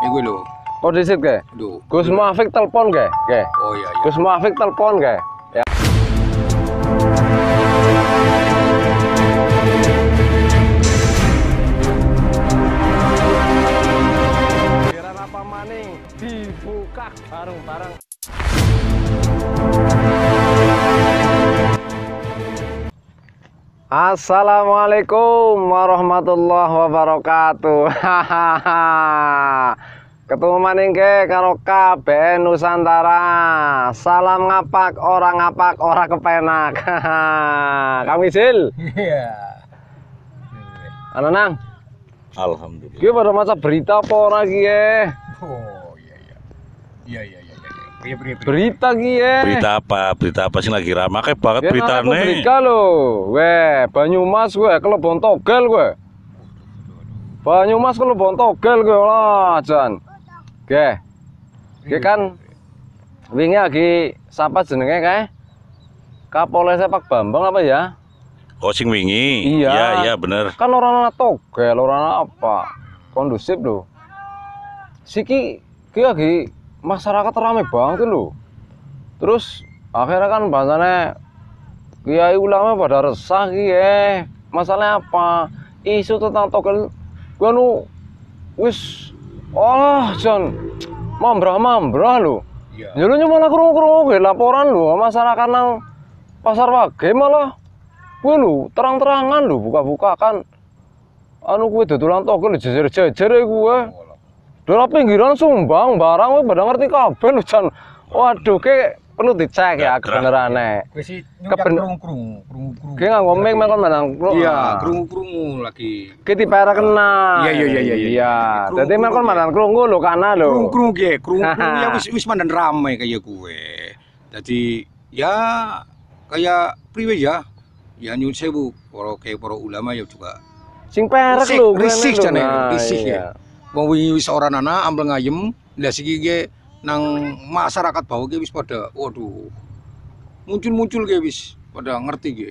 Iku lho. Oh disit ge. Lho. Gus Muafik telepon ge. Ge. Oh iya iya. Gus Muafik telepon ge. Ya. Kira apa maning dibuka bareng-bareng. Assalamualaikum warahmatullahi wabarakatuh. Ketemu maning ke karo kabeh Nusantara. Salam ngapak, orang ngapak, ora kepenak. kami sil Iya. Ana nang. Alhamdulillah. Ki baru maca berita apa ora ki ya? Oh iya iya. Iya iya iya. Beri, iya. iya, iya, Berita ki ya. Berita apa? Berita apa sih lagi ramai kayak banget ya, beritane. Nah, berita lho. Weh, Banyumas gue kelebon togel gue. Banyumas kalau togel gue lah, Jan. Oke. Oke iya, kan iya. wingi lagi sapa jenenge kae? Kapolres Sepak Bambang apa ya? Oh sing wingi. Iya, iya, iya bener. Kan orang ana togel, orang apa? Kondusif lho. Siki ki lagi masyarakat rame banget lho. Terus akhirnya kan bahasannya kiai ulama pada resah kia. Eh. Masalahnya apa? Isu tentang togel gua nu wis Allah oh, John mambrah mambrah lu iya dulunya malah kerung kerung gue laporan lu masyarakat nang pasar wage malah gue lu terang terangan lu buka buka kan anu gue tulang togel jejer jejer ya gue dalam oh, pinggiran sumbang barang gue pada ngerti kabel lu John waduh ke perlu dicek ya, kebenarannya. Gue sih Keben... krungu krungu krungu krungu. Gue nggak iya. ngomong mengkon menang. Iya ah. krungu krungu lagi. Kita para era kena. Iya iya iya iya. iya. iya jadi mereka menang krungu lo karena lo. Krungu krungu gue krungu krungu ya wis wis mandan ramai kayak gue. Jadi ya kayak priwe ya ya nyun sewu para kayak para ulama ya juga sing perek lho risih jane risih ya wong wis ora nana ambel ngayem lah siki ge nang masyarakat bawah ke wis pada waduh muncul-muncul ke wis pada ngerti ge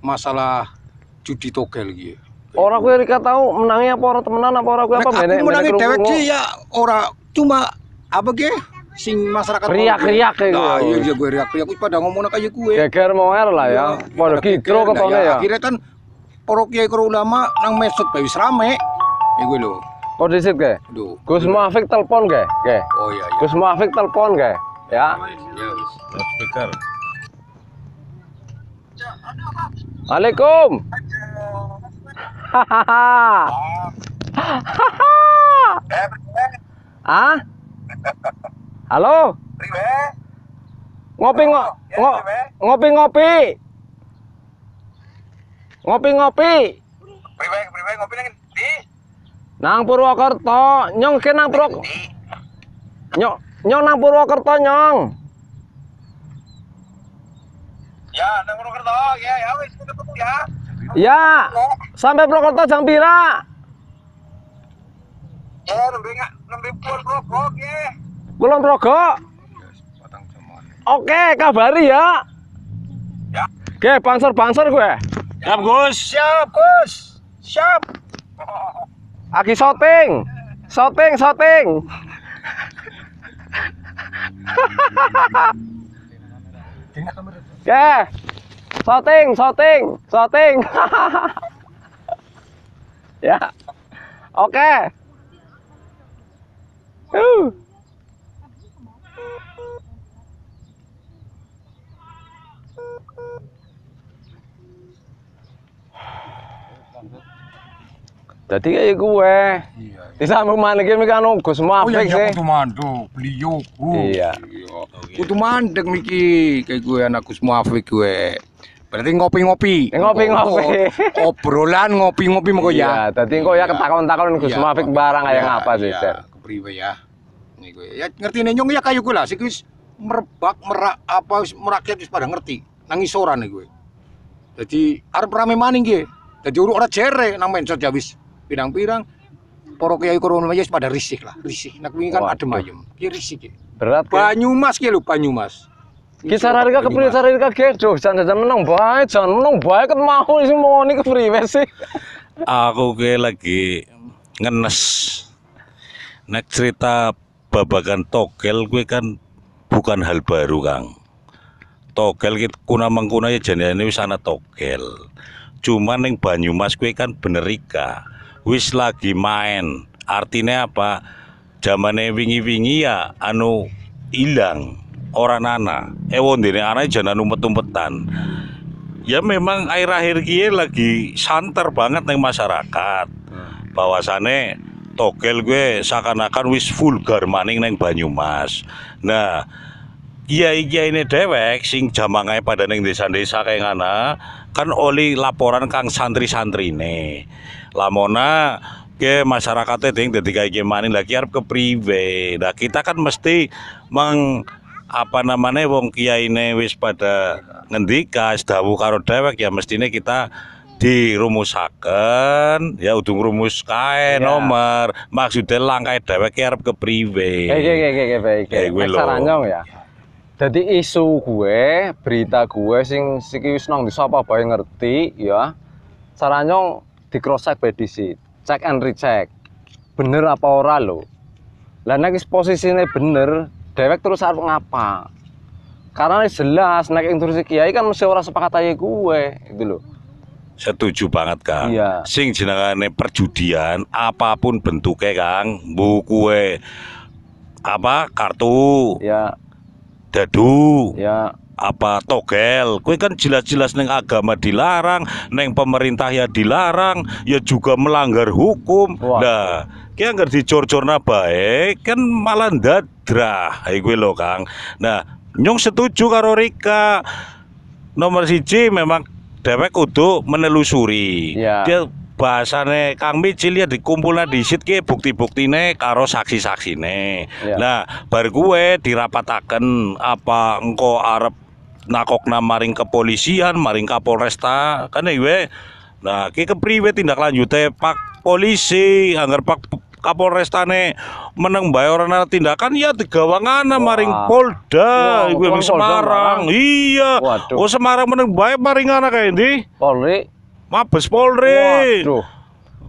masalah judi togel ge orang gue Rika tahu menangnya apa orang temenan apa orang gue apa aku menek, menangi dewek sih ya orang cuma apa ge sing masyarakat riak riak ya nah, iya iya gue riak riak pada ngomong kayak gue geger mau air lah ya iya, iya, pada gitro ketone iya, ya akhirnya kan porok kiai ulama nang mesut bayi rame ya gue loh Oh disit ke? Gus Muafik telepon ke? Ke. Oh iya. iya. Gus Muafik telepon ke? Ya. Iya, iya, Speaker. Assalamualaikum. Hahaha. Hahaha. ah? Halo? Ngopi ngopi ngopi ngopi. Ngopi ngopi. Nang Purwokerto, nyong ke nang Purwok. Nyong nyong nang Purwokerto nyong. Ya, nang Purwokerto ya, ya wis ketemu ya. Ya, sampai Purwokerto jam pira? Ya, nembe nembe Purwokerto ya. Kulon Progo. Oke, kabari ya. Ya. Oke, panser-panser gue. Siap, Gus. Siap, Gus. Siap. Aki shooting. Shooting, shooting. Ya. Yeah. Shooting, shooting, shooting. ya. Oke. Okay. Uh. Dadi kaya kuwe. Iya. iya. Disambung mandek iki kan Gus Mafik oh, iya, iya, sih. Kudu mandek, beliau Iya. Kudu mandek miki kayak gue anakku Gus Mafik kuwe. Berarti ngopi-ngopi. Eh, ngopi-ngopi. Oh, oh, obrolan ngopi-ngopi mengko ya. Tadi dadi ya ketakon-takon Gus Mafik barang kayak apa sih, Ser? Kepriwe ya. gue ya ngerti nyong ya kayu kula sih. wis merebak merak apa merakyat wis pada ngerti nang isoran iki kowe. Dadi arep rame maning gue. Jadi uruk ora jere nang mencot ya, pirang-pirang poro kiai kurang aja pada risih lah, risih. Nak ini kan adem ayem. kiri risih ki. Berat Banyumas ki lho, Banyumas. Ki sararika kepriwe harga ki do jangan jangan menang bae, jangan menang bae kan mau ini mau ke kepriwe sih. Aku ki lagi ngenes. Nek cerita babagan togel gue kan bukan hal baru, Kang. Togel kita kuna mengkuna ya jenenge ini sana togel. Cuman yang Banyumas gue kan benerika wis lagi main artinya apa zamane wingi-wingi ya anu ilang orang nana ewon eh, dene anake jan anu umpet-umpetan ya memang air akhir kia lagi santer banget neng masyarakat hmm. bahwasane togel gue seakan-akan wis vulgar maning neng Banyumas nah kiai-kiai ini dewek sing jamangai pada neng desa-desa kayak ngana kan oli laporan kang santri-santri ini lamona ke masyarakat itu yang kiai gimana lagi harus ke prive nah kita kan mesti meng apa namanya wong kiai ini wis pada ngendika sedawu karo dewek ya mestinya kita dirumusaken ya udung rumus kae yeah. nomor maksudnya langkai dewek harus ke priwe. Oke oke oke baik. Kayak gue ya. Jadi isu gue, berita gue sing siki wis nang desa apa bae ngerti ya. Caranya di cross check bedisi, cek check and recheck. Bener apa ora lo? Lah nek posisine bener, dewek terus harus ngapa? Karena ini jelas nek instruksi kiai kan mesti ora sepakat aja gue, gitu loh setuju banget kang iya. sing jenengane perjudian apapun bentuknya kang buku apa kartu ya dadu ya apa togel kue kan jelas-jelas neng agama dilarang neng pemerintah ya dilarang ya juga melanggar hukum Wah. nah kia nggak dicor-corna baik kan malah dadra, hai gue lo kang nah nyung setuju karo Rika nomor siji memang dewek untuk menelusuri ya. dia bahasane Kang Micil ya dikumpulan disit ki bukti-buktine karo saksi-saksine. Yeah. Iya. Nah, bar gue dirapataken apa engko arep nakokna maring kepolisian, maring Kapolresta, kan iwe. Nah, ki kepriwe tindak lanjute Pak Polisi, anggar Pak Kapolrestane meneng bae ora tindakan ya digawangana maring Polda, iku Semarang. Polda, iya. Waduh. Oh Semarang meneng bae maring ana kae ndi? Polri Mabes Polri. Waduh.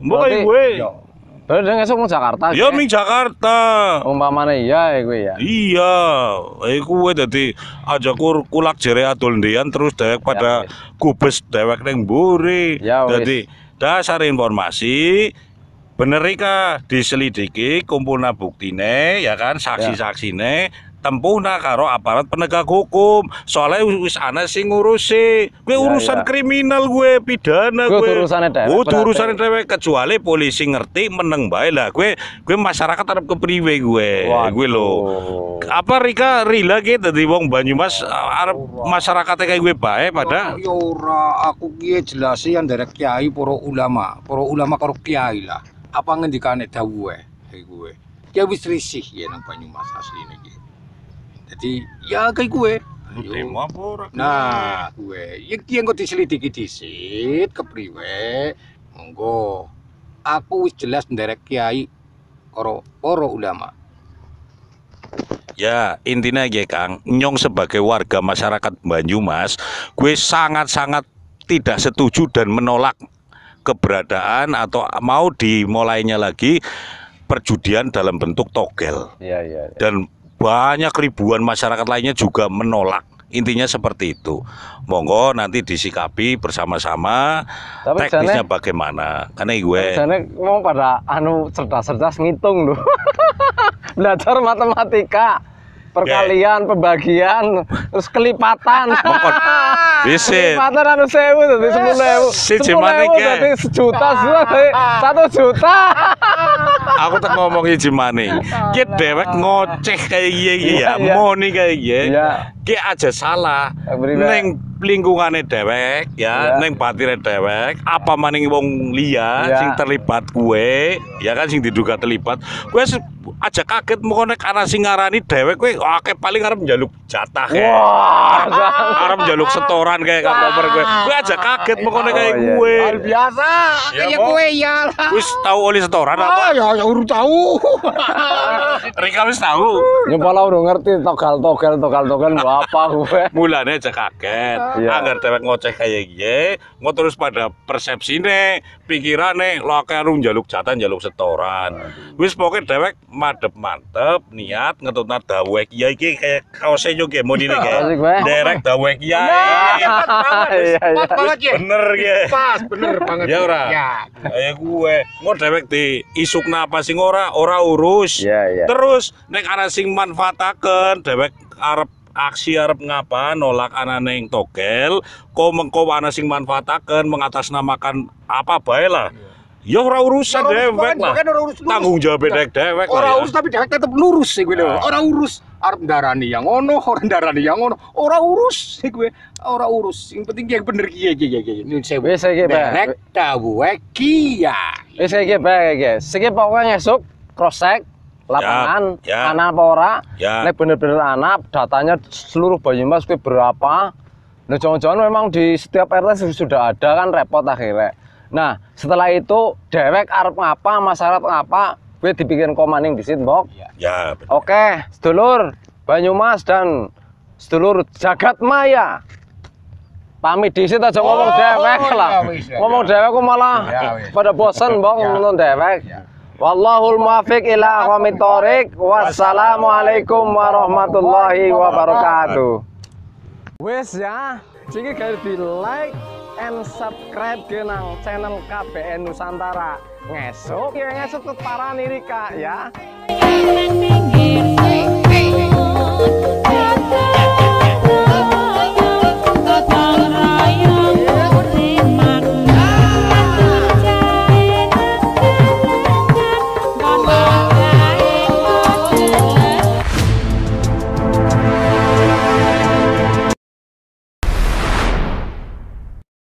Mbok kayak gue. Ya. Berarti esok mau Jakarta. Ya ming ya? Jakarta. Umpamane iya gue ya, ya. Iya, eh gue jadi, aja kur kulak jere adol dian terus dewek pada ya, kubes dewek ning buri, Ya, jadi dasar informasi benerika diselidiki diselidiki kumpulna buktine ya kan saksi-saksine ya nak karo aparat penegak hukum soalnya wis ana sing ngurusi gue ya, urusan ya. kriminal gue pidana gue urusan itu gue urusan itu kecuali polisi ngerti meneng baik lah gue gue masyarakat arep kepriwe gue gue lo apa Rika Rila gitu di wong Banyumas ya arab masyarakatnya kayak gue baik pada yo ya ora aku gue jelasin yang dari kiai poro ulama poro ulama karo kiai lah apa ngendikane dawuhe gue ya wis risih ya nang Banyumas asli ini jadi ya kayak gue Nah, gue ya, yang kian kau diselidiki disit kepriwe, monggo. Aku wis jelas nderek kiai koro koro ulama. Ya, intinya ya Kang, Nyong sebagai warga masyarakat Banyumas, gue sangat-sangat tidak setuju dan menolak keberadaan atau mau dimulainya lagi perjudian dalam bentuk togel. Ya, ya, ya. Dan banyak ribuan masyarakat lainnya juga menolak intinya seperti itu monggo nanti disikapi bersama-sama teknisnya jane, bagaimana karena gue eh- ngomong mau pada anu cerdas-cerdas ngitung loh belajar matematika perkalian ya, ya. pembagian terus kelipatan bisa kelipatan anu sewu sepuluh sepuluh ya. sejuta eh, satu juta aku tak ngomongi jemane ki dewek ngoceh kayak gini ya iya, iya. moni kayak gini iya. ki aja salah neng lingkungannya dewek ya, ya. neng batine dewek apa maning wong liya ya. sing terlibat kue ya kan sing diduga terlibat kue aja kaget mau konek ana sing dewek dhewek oke paling arep menjaluk jatah ya Wah, arep menjaluk setoran kayak kan nomor gue gue aja kaget mau konek gue kowe. Iya. Luar biasa. Kayak gue ya. Wis tau oleh setoran apa? Ah, ya ya urut tau. Rika wis tau. Nyepala udah ngerti togal-togal togal-togal apa gue Mulane aja kaget. Iya. agar dhewek ngoceh kayak gue ngono terus pada persepsine Pikiran pikirane lokeru jaluk catan jaluk setoran. Wis pokoknya dewek madep mantep, niat ngetutna dawek kiai iki kau saya juga ya, mau modine kayak, Derek dawek kiai. Nah. Iya, iya, pas banget ya. Bener Pas bener banget. Ya ora. Ya. Kaya kuwe, engko di isuk napa sing ora, ora urus. Terus nek arah sing manfaataken dewek arep aksi arep ngapa nolak anane yang togel kau mengko ana sing manfaataken mengatasnamakan apa bae lah iya. Ya ora urusan dewek lah. Tanggung jawab dewek dewek lah. Ora ya. urus tapi dewek tetep lurus sih gue. Iya. Ora urus arep darani yang ono, ora darani yang ono. Ora urus sih gue. Ora urus. Yang penting yang bener kiye kiye kiye. Nun sewu. Wis iki, Pak. Dewek dewek kiye. Ya. Wis iki, Pak, Sing pokoke ngesuk cross check Ya, lapangan ya, ya. anak apa ya. nek bener-bener anak datanya seluruh Banyumas kuwi berapa nah jangan-jangan memang di setiap RT sudah ada kan repot akhirnya nah setelah itu dewek arep ngapa masyarakat ngapa gue dipikirin komaning di sini bok ya, ya bener. oke sedulur Banyumas dan sedulur jagat maya pamit di situ aja ngomong oh, dewek oh, lah ya, ya ngomong ya. dewek aku malah ya, pada bosan bok ya. nonton dewek ya. Wallahul muwafiq ila aqwamit Wassalamualaikum warahmatullahi wabarakatuh. Wes ya, sini kalian di like and subscribe ke channel KBN Nusantara. Ngesuk, ya ngesuk para nirika ya.